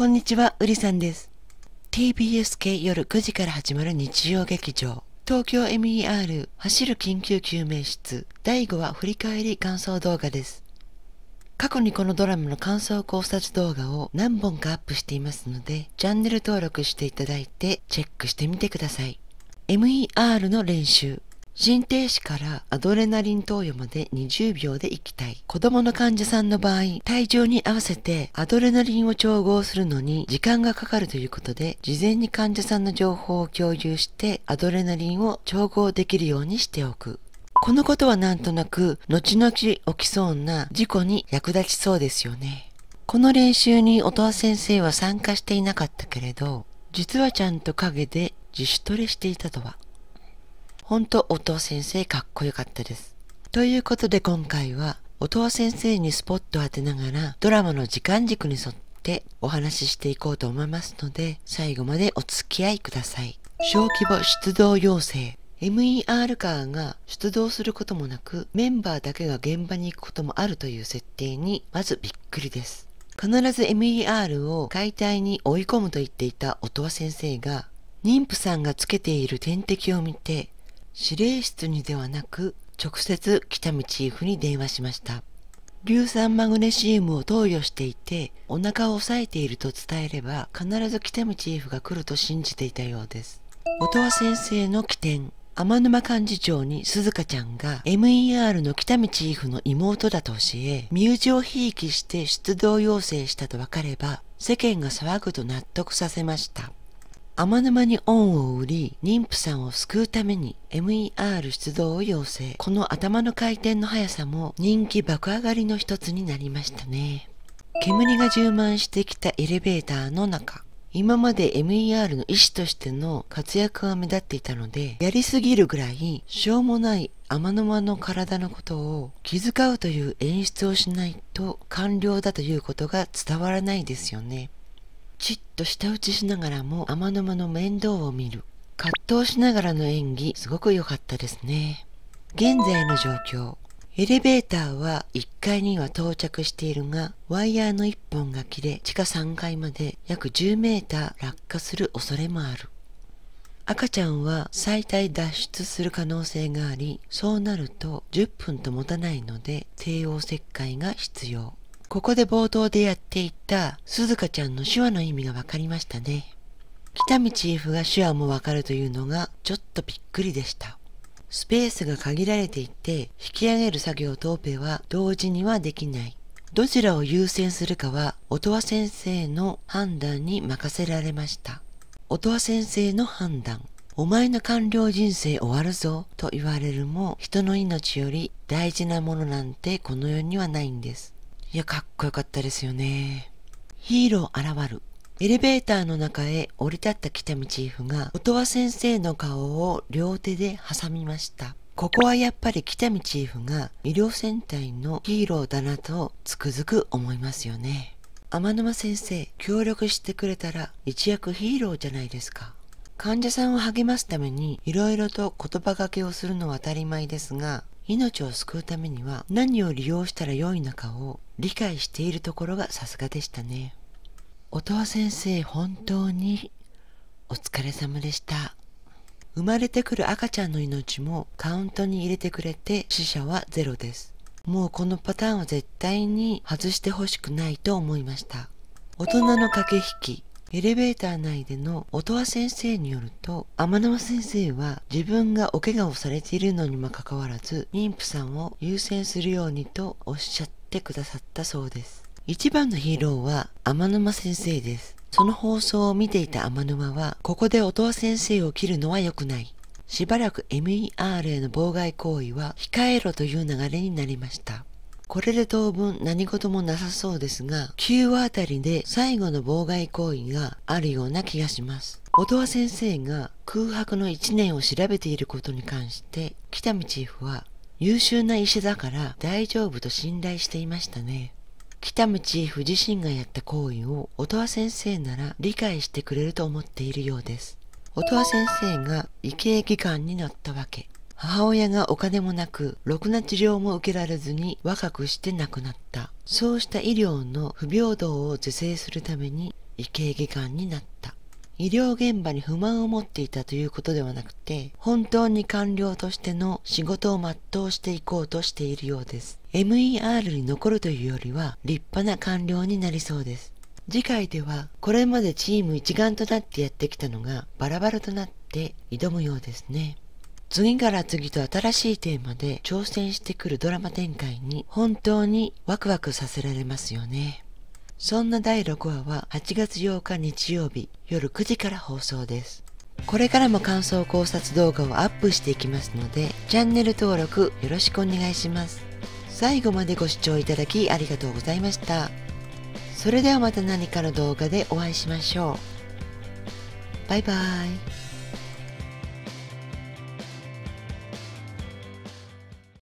こんにちは、うりさんです。TBS 系夜9時から始まる日曜劇場、東京 MER 走る緊急救命室第5話振り返り感想動画です。過去にこのドラマの感想考察動画を何本かアップしていますので、チャンネル登録していただいてチェックしてみてください。MER の練習、心停止からアドレナリン投与まで20秒で行きたい。子供の患者さんの場合、体調に合わせてアドレナリンを調合するのに時間がかかるということで、事前に患者さんの情報を共有してアドレナリンを調合できるようにしておく。このことはなんとなく、後々起きそうな事故に役立ちそうですよね。この練習に音羽先生は参加していなかったけれど、実はちゃんと陰で自主トレしていたとは。本当音羽先生かっこよかったです。ということで今回は音羽先生にスポットを当てながらドラマの時間軸に沿ってお話ししていこうと思いますので最後までお付き合いください。小規模出動要請 MER カーが出動することもなくメンバーだけが現場に行くこともあるという設定にまずびっくりです。必ず MER を解体に追い込むと言っていた音羽先生が妊婦さんがつけている点滴を見て指令室にではなく直接北見チーフに電話しました硫酸マグネシウムを投与していてお腹を押さえていると伝えれば必ず北見チーフが来ると信じていたようです音羽先生の起点天沼幹事長に鈴鹿ちゃんが MER の北見チーフの妹だと教え、身内をひいきして出動要請したと分かれば、世間が騒ぐと納得させました。天沼に恩を売り、妊婦さんを救うために MER 出動を要請。この頭の回転の速さも人気爆上がりの一つになりましたね。煙が充満してきたエレベーターの中。今まで MER の医師としての活躍が目立っていたので、やりすぎるぐらい、しょうもない天沼の体のことを気遣うという演出をしないと完了だということが伝わらないですよね。じっと舌打ちしながらも天沼の面倒を見る葛藤しながらの演技すごく良かったですね現在の状況エレベーターは1階には到着しているがワイヤーの1本が切れ地下3階まで約10メーター落下する恐れもある赤ちゃんは最大脱出する可能性がありそうなると10分と持たないので帝王切開が必要ここで冒頭でやっていた鈴鹿ちゃんの手話の意味が分かりましたね。北ーフが手話もわかるというのがちょっとびっくりでした。スペースが限られていて、引き上げる作業とオペは同時にはできない。どちらを優先するかは、音羽先生の判断に任せられました。音羽先生の判断。お前の官僚人生終わるぞと言われるも、人の命より大事なものなんてこの世にはないんです。いや、かっこよかったですよね。ヒーロー現る。エレベーターの中へ降り立った北見チーフが、音羽先生の顔を両手で挟みました。ここはやっぱり北見チーフが医療戦隊のヒーローだなとつくづく思いますよね。天沼先生、協力してくれたら一躍ヒーローじゃないですか。患者さんを励ますために色々と言葉がけをするのは当たり前ですが、命を救うためには何を利用したらよいのかを理解しているところがさすがでしたね音羽先生本当にお疲れ様でした生まれてくる赤ちゃんの命もカウントに入れてくれて死者はゼロですもうこのパターンは絶対に外してほしくないと思いました大人の駆け引きエレベーター内での音羽先生によると天沼先生は自分がお怪我をされているのにもかかわらず妊婦さんを優先するようにとおっしゃってくださったそうです一番のヒーローは天沼先生ですその放送を見ていた天沼はここで音羽先生を切るのは良くないしばらく MER への妨害行為は控えろという流れになりましたこれで当分何事もなさそうですが、9話あたりで最後の妨害行為があるような気がします。音羽先生が空白の1年を調べていることに関して、北見チーフは優秀な医者だから大丈夫と信頼していましたね。北見チーフ自身がやった行為を音羽先生なら理解してくれると思っているようです。音羽先生が医系技官になったわけ。母親がお金もなく、ろくな治療も受けられずに若くして亡くなった。そうした医療の不平等を是正するために、医系技官になった。医療現場に不満を持っていたということではなくて、本当に官僚としての仕事を全うしていこうとしているようです。MER に残るというよりは、立派な官僚になりそうです。次回では、これまでチーム一丸となってやってきたのがバラバラとなって挑むようですね。次から次と新しいテーマで挑戦してくるドラマ展開に本当にワクワクさせられますよね。そんな第6話は8月8日日曜日夜9時から放送です。これからも感想考察動画をアップしていきますので、チャンネル登録よろしくお願いします。最後までご視聴いただきありがとうございました。それではまた何かの動画でお会いしましょう。バイバーイ。